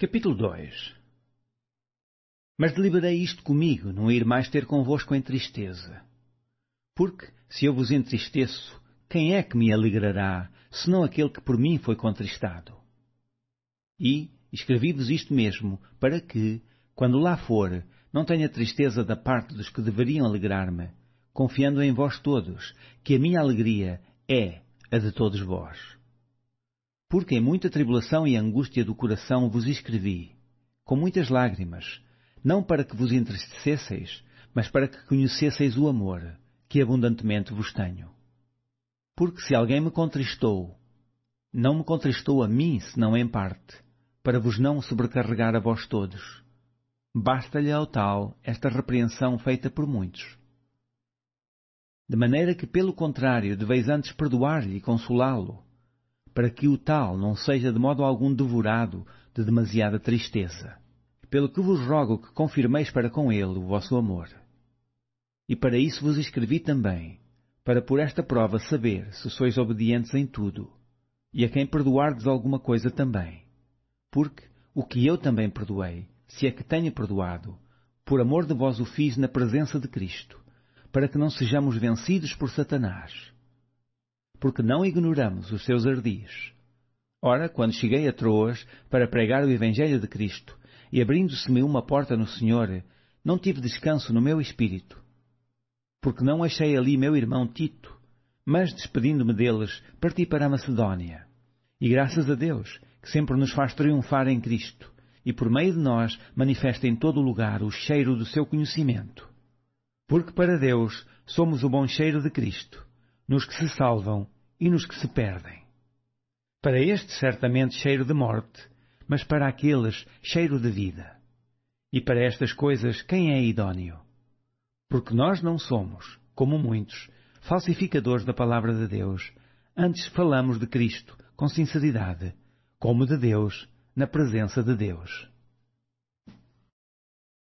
Capítulo 2 Mas deliberei isto comigo, não ir mais ter convosco em tristeza. Porque, se eu vos entristeço, quem é que me alegrará, senão aquele que por mim foi contristado? E escrevi-vos isto mesmo, para que, quando lá for, não tenha tristeza da parte dos que deveriam alegrar-me, confiando em vós todos, que a minha alegria é a de todos vós. Porque em muita tribulação e angústia do coração vos escrevi, com muitas lágrimas, não para que vos entristecesseis, mas para que conhecesseis o amor, que abundantemente vos tenho. Porque se alguém me contristou, não me contristou a mim, senão em parte, para vos não sobrecarregar a vós todos. Basta-lhe ao tal esta repreensão feita por muitos. De maneira que, pelo contrário, deveis antes perdoar-lhe e consolá-lo, para que o tal não seja de modo algum devorado de demasiada tristeza. Pelo que vos rogo que confirmeis para com ele o vosso amor. E para isso vos escrevi também, para por esta prova saber se sois obedientes em tudo, e a quem perdoardes alguma coisa também. Porque o que eu também perdoei, se é que tenho perdoado, por amor de vós o fiz na presença de Cristo, para que não sejamos vencidos por Satanás porque não ignoramos os seus ardis. Ora, quando cheguei a Troas para pregar o Evangelho de Cristo, e abrindo-se-me uma porta no Senhor, não tive descanso no meu espírito, porque não achei ali meu irmão Tito, mas despedindo-me deles, parti para a Macedónia. E graças a Deus, que sempre nos faz triunfar em Cristo, e por meio de nós manifesta em todo lugar o cheiro do seu conhecimento. Porque para Deus somos o bom cheiro de Cristo, nos que se salvam e nos que se perdem. Para este, certamente, cheiro de morte, mas para aqueles, cheiro de vida. E para estas coisas, quem é idôneo? Porque nós não somos, como muitos, falsificadores da palavra de Deus, antes falamos de Cristo com sinceridade, como de Deus, na presença de Deus.